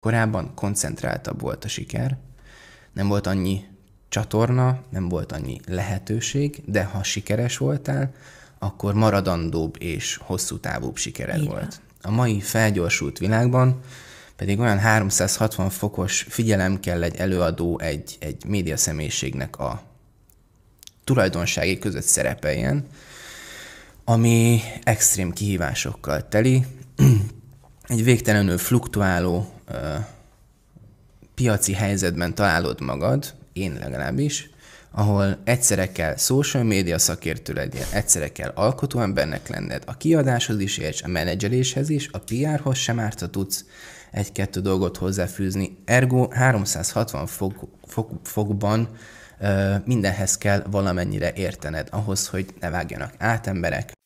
Korábban koncentráltabb volt a siker, nem volt annyi csatorna, nem volt annyi lehetőség, de ha sikeres voltál, akkor maradandóbb és hosszú távúbb sikered Igen. volt. A mai felgyorsult világban pedig olyan 360 fokos figyelem kell egy előadó, egy, egy média személyiségnek a tulajdonsági között szerepeljen, ami extrém kihívásokkal teli, egy végtelenül fluktuáló piaci helyzetben találod magad, én legalábbis, ahol egyszerre kell social media szakértő legyél, egyszerre kell alkotó embernek lenned, a kiadáshoz is érts, a menedzseléshez is, a PR-hoz sem árt, ha tudsz egy-kettő dolgot hozzáfűzni. Ergo 360 fok, fok, fokban ö, mindenhez kell valamennyire értened ahhoz, hogy ne vágjanak át emberek,